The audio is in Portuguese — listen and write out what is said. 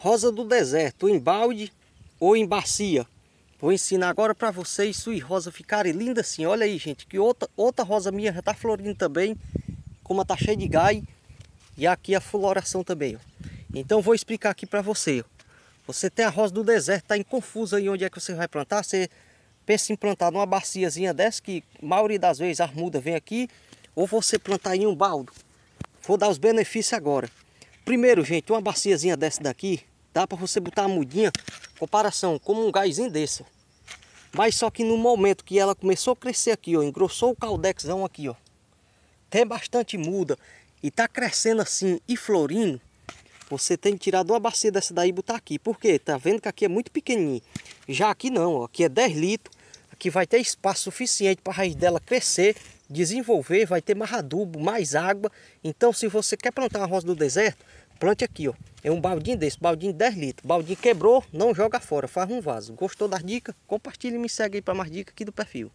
rosa do deserto, em balde ou em bacia. Vou ensinar agora para vocês suas rosa ficarem lindas assim. Olha aí, gente, que outra, outra rosa minha já está florindo também, como está cheia de gai. E aqui a floração também, ó. Então vou explicar aqui para você. Ó. Você tem a rosa do deserto, está confusa aí onde é que você vai plantar. Você pensa em plantar numa baciazinha dessa, que a maioria das vezes a muda vem aqui. Ou você plantar em um baldo. Vou dar os benefícios agora. Primeiro, gente, uma baciazinha dessa daqui, dá para você botar a mudinha, comparação, como um gásinho desse. Mas só que no momento que ela começou a crescer aqui, ó, engrossou o caldexão aqui, ó. Tem bastante muda e tá crescendo assim e florindo, você tem que tirar de uma bacia dessa daí e botar aqui. Por quê? Tá vendo que aqui é muito pequenininho. Já aqui não, ó, aqui é 10 litros. Aqui vai ter espaço suficiente para a raiz dela crescer desenvolver, vai ter mais adubo, mais água. Então se você quer plantar uma rosa do deserto, plante aqui, ó. É um baldinho desse, baldinho de 10 litros. Baldinho quebrou, não joga fora, faz um vaso. Gostou das dicas? Compartilhe e me segue aí para mais dicas aqui do perfil.